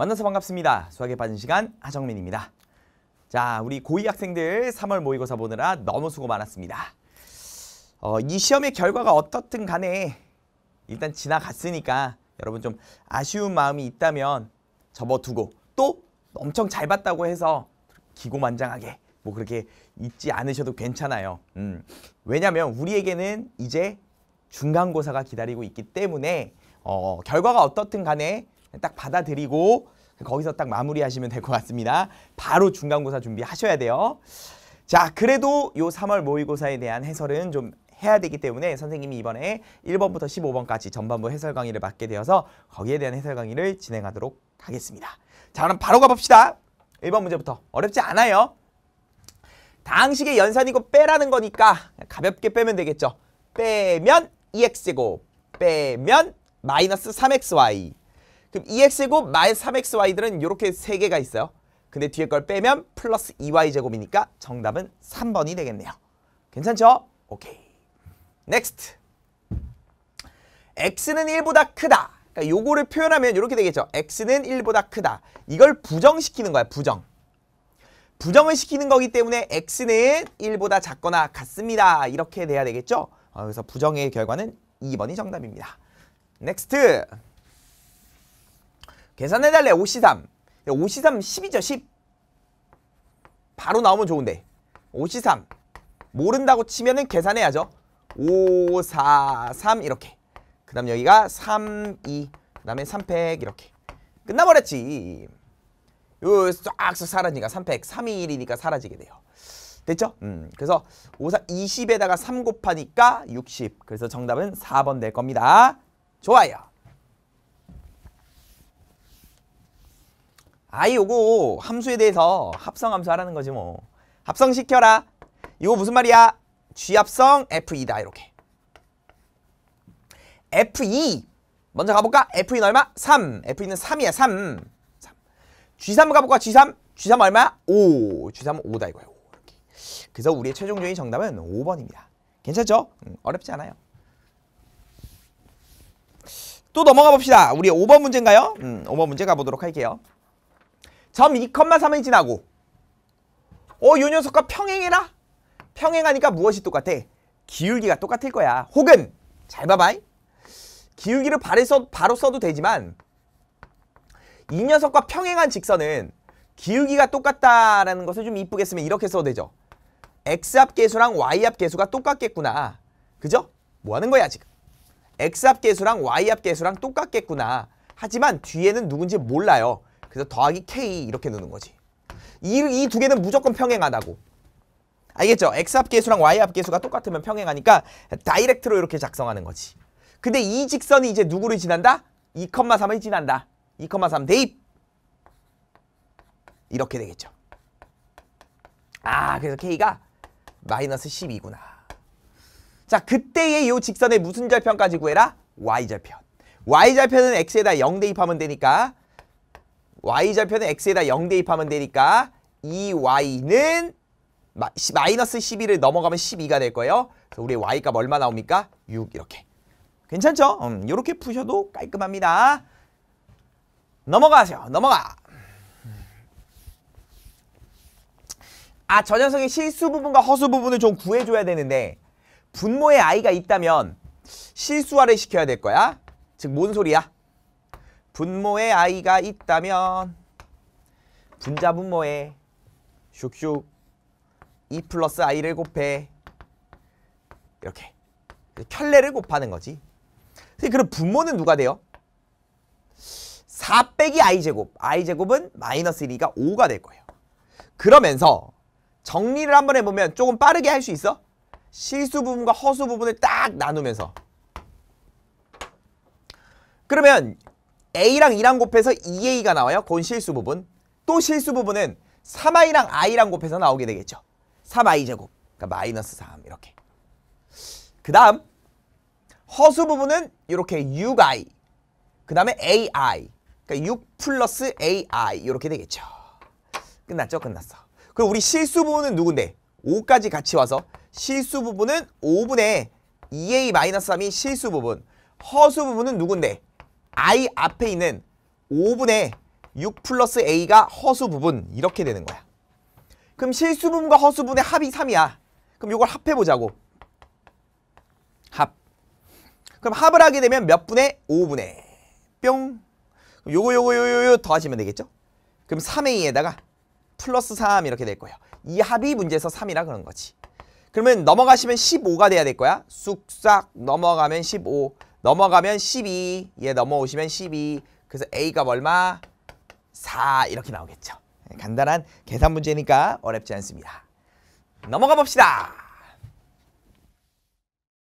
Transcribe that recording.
만나서 반갑습니다. 수학에 빠진 시간 하정민입니다. 자, 우리 고2 학생들 3월 모의고사 보느라 너무 수고 많았습니다. 어, 이 시험의 결과가 어떻든 간에 일단 지나갔으니까 여러분 좀 아쉬운 마음이 있다면 접어두고 또 엄청 잘 봤다고 해서 기고만장하게 뭐 그렇게 잊지 않으셔도 괜찮아요. 음. 왜냐면 우리에게는 이제 중간고사가 기다리고 있기 때문에 어, 결과가 어떻든 간에 딱 받아들이고 거기서 딱 마무리하시면 될 것 같습니다. 바로 중간고사 준비하셔야 돼요. 자, 그래도 요 3월 모의고사에 대한 해설은 좀 해야 되기 때문에 선생님이 이번에 1번부터 15번까지 전반부 해설 강의를 맡게 되어서 거기에 대한 해설 강의를 진행하도록 하겠습니다. 자, 그럼 바로 가봅시다. 1번 문제부터. 어렵지 않아요. 당식의 연산이고 빼라는 거니까 가볍게 빼면 되겠죠. 빼면 2x고 빼면 마이너스 3xy 그럼 2 e x 고 마이너스 3xy들은 이렇게 세 개가 있어요. 근데 뒤에 걸 빼면 플러스 2y제곱이니까 정답은 3번이 되겠네요. 괜찮죠? 오케이. 넥스트. x는 1보다 크다. 그러니까 요거를 표현하면 이렇게 되겠죠. x는 1보다 크다. 이걸 부정시키는 거야, 부정. 부정을 시키는 거기 때문에 x는 1보다 작거나 같습니다. 이렇게 돼야 되겠죠? 어, 그래서 부정의 결과는 2번이 정답입니다. 넥스트! 계산해달래 5 3 5 3 10이죠 10 바로 나오면 좋은데 5 3 모른다고 치면은 계산해야죠 5, 4, 3 이렇게 그 다음 여기가 3, 2그 다음에 3 0 0 이렇게 끝나버렸지 요 싹싹 사라지니까 3 0 0 321이니까 사라지게 돼요 됐죠? 음, 그래서 5, 4, 20에다가 3 곱하니까 60 그래서 정답은 4번 될 겁니다 좋아요 아이 요거 함수에 대해서 합성함수 하라는 거지 뭐 합성시켜라 이거 무슨 말이야 g합성 f2다 이렇게 f2 e. 먼저 가볼까 f2는 얼마? 3 f2는 3이야 3, 3. g3 가볼까 g3 g3 얼마야? 5 g3은 5다 이거예요 이렇게. 그래서 우리의 최종적인 정답은 5번입니다 괜찮죠? 음, 어렵지 않아요 또 넘어가 봅시다 우리 5번 문제인가요? 음, 5번 문제 가보도록 할게요 점2 3인지 나고 어, 요 녀석과 평행해라? 평행하니까 무엇이 똑같아? 기울기가 똑같을 거야. 혹은 잘 봐봐잉. 기울기를 발에 바로 써도 되지만 이 녀석과 평행한 직선은 기울기가 똑같다라는 것을 좀 이쁘게 쓰면 이렇게 써도 되죠. x압 계수랑 y압 계수가 똑같겠구나. 그죠? 뭐 하는 거야 지금? x압 계수랑 y압 계수랑 똑같겠구나. 하지만 뒤에는 누군지 몰라요. 그래서 더하기 k 이렇게 넣는 거지. 이 두 개는 무조건 평행하다고. 알겠죠? x합 계수랑 y합 계수가 똑같으면 평행하니까 다이렉트로 이렇게 작성하는 거지. 근데 이 직선이 이제 누구를 지난다? 2,3을 지난다. 2,3 대입. 이렇게 되겠죠. 아, 그래서 k가 마이너스 12구나. 자, 그때의 이 직선의 무슨 절편까지 구해라? y절편. y절편은 x에다 0 대입하면 되니까 y 좌표는 x에다 0 대입하면 되니까 이 y 는 마이너스 12를 넘어가면 12가 될 거예요. 그래서 우리 y값 얼마 나옵니까? 6 이렇게. 괜찮죠? 음, 이렇게 푸셔도 깔끔합니다. 넘어가세요. 넘어가. 아, 저 녀석의 실수 부분과 허수 부분을 좀 구해줘야 되는데 분모에 아이가 있다면 실수화를 시켜야 될 거야. 즉, 뭔 소리야? 분모의 아이가 있다면 분자 분모에 슉슉 2 e 플러스 i를 곱해 이렇게 그 켤레를 곱하는 거지. 그럼 분모는 누가 돼요? 4 빼기 i제곱, i제곱은 마이너스 1이가 5가 될 거예요. 그러면서 정리를 한번 해보면 조금 빠르게 할 수 있어? 실수 부분과 허수 부분을 딱 나누면서 그러면 A랑 2랑 곱해서 2A가 나와요. 그건 실수 부분. 또 실수 부분은 3i랑 i랑 곱해서 나오게 되겠죠. 3i 제곱. 그러니까 마이너스 3 이렇게. 그 다음 허수 부분은 이렇게 6i. 그 다음에 ai. 그러니까 6 플러스 ai 이렇게 되겠죠. 끝났죠? 끝났어. 그럼 우리 실수 부분은 누군데? 5까지 같이 와서 실수 부분은 5분의 2a-3이 실수 부분. 허수 부분은 누군데? i 앞에 있는 5분의 6 플러스 a가 허수 부분 이렇게 되는 거야. 그럼 실수분과 허수분의 합이 3이야. 그럼 이걸 합해보자고. 합. 그럼 합을 하게 되면 몇 분의 5분의 뿅. 그럼 요거 요거 요요 요 더하시면 되겠죠? 그럼 3의 2에다가 플러스 3 이렇게 될 거예요. 이 합이 문제에서 3이라 그런 거지. 그러면 넘어가시면 15가 돼야 될 거야. 쑥싹 넘어가면 15. 넘어가면 12. 얘 넘어오시면 12. 그래서 A가 얼마? 4 이렇게 나오겠죠. 예, 간단한 계산 문제니까 어렵지 않습니다. 넘어가 봅시다.